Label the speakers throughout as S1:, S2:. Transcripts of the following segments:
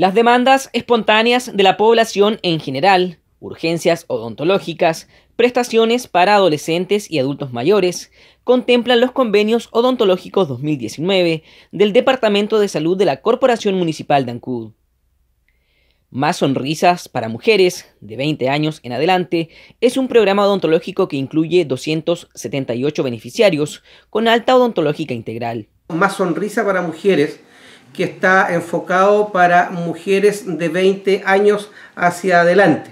S1: Las demandas espontáneas de la población en general, urgencias odontológicas, prestaciones para adolescentes y adultos mayores, contemplan los convenios odontológicos 2019 del Departamento de Salud de la Corporación Municipal de Ancud. Más Sonrisas para Mujeres, de 20 años en adelante, es un programa odontológico que incluye 278 beneficiarios con alta odontológica integral. Más Sonrisa para Mujeres que está enfocado para
S2: mujeres de 20 años hacia adelante.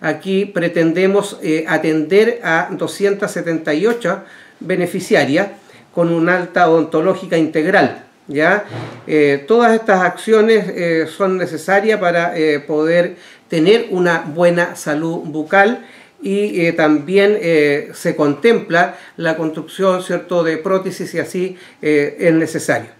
S2: Aquí pretendemos eh, atender a 278 beneficiarias con una alta odontológica integral. ¿ya? Eh, todas estas acciones eh, son necesarias para poder tener una buena salud bucal y también se contempla la construcción ¿cierto? de prótesis y
S1: así es necesario.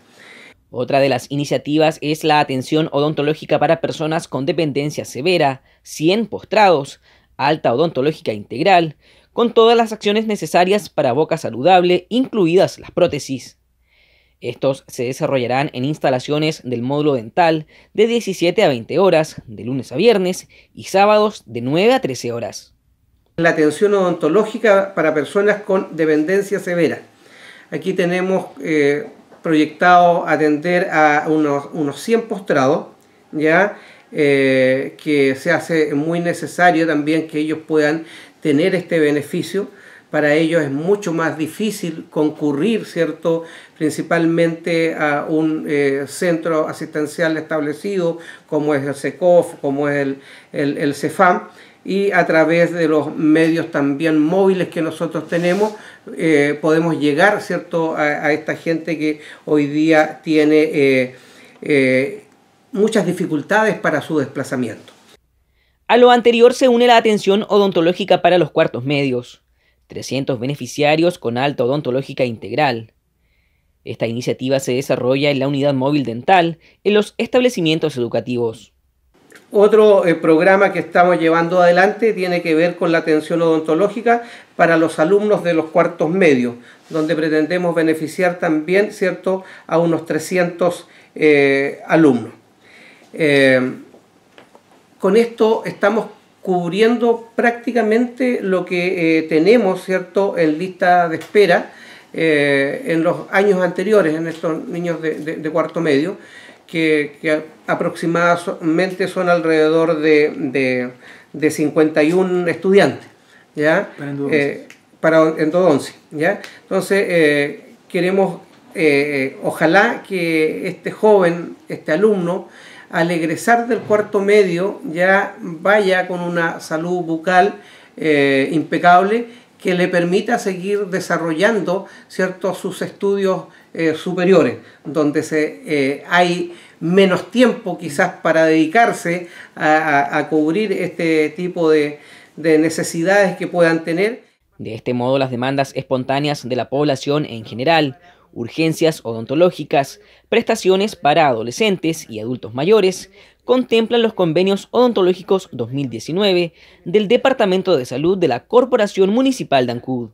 S1: Otra de las iniciativas es la atención odontológica para personas con dependencia severa, 100 postrados, alta odontológica integral, con todas las acciones necesarias para boca saludable, incluidas las prótesis. Estos se desarrollarán en instalaciones del módulo dental de 17 a 20 horas, de lunes a viernes, y sábados de 9 a 13 horas.
S2: La atención odontológica para personas con dependencia severa. Aquí tenemos eh, proyectado atender a unos, 100 postrados, ¿ya? Eh, que se hace muy necesario también que ellos puedan tener este beneficio. Para ellos es mucho más difícil concurrir, ¿cierto? Principalmente a un eh, centro asistencial establecido como es el SECOF, como es el, el, el CEFAM y a través de los medios también móviles que nosotros tenemos eh, podemos llegar cierto a, esta gente que hoy día tiene eh, eh, muchas
S1: dificultades para su desplazamiento. A lo anterior se une la atención odontológica para los cuartos medios, 300 beneficiarios con alta odontológica integral. Esta iniciativa se desarrolla en la unidad móvil dental en los establecimientos educativos.
S2: Otro eh, programa que estamos llevando adelante tiene que ver con la atención odontológica para los alumnos de los cuartos medios, donde pretendemos beneficiar también ¿cierto? a unos 300 eh, alumnos. Eh, con esto estamos cubriendo prácticamente lo que tenemos ¿cierto? en lista de espera en los años anteriores, en estos niños de cuarto medio que, aproximadamente son alrededor de, de, 51 estudiantes, ¿ya? Para endodoncia. Eh, ¿ya? Entonces, eh, queremos, eh, ojalá que este joven, este alumno, al egresar del cuarto medio, ya vaya con una salud bucal impecable que le permita seguir desarrollando cierto sus estudios eh, superiores, donde se, eh, hay menos tiempo quizás para dedicarse a, cubrir este tipo de, de necesidades
S1: que puedan tener. De este modo, las demandas espontáneas de la población en general, urgencias odontológicas, prestaciones para adolescentes y adultos mayores, contemplan los convenios odontológicos 2019 del Departamento de Salud de la Corporación Municipal de Ancud.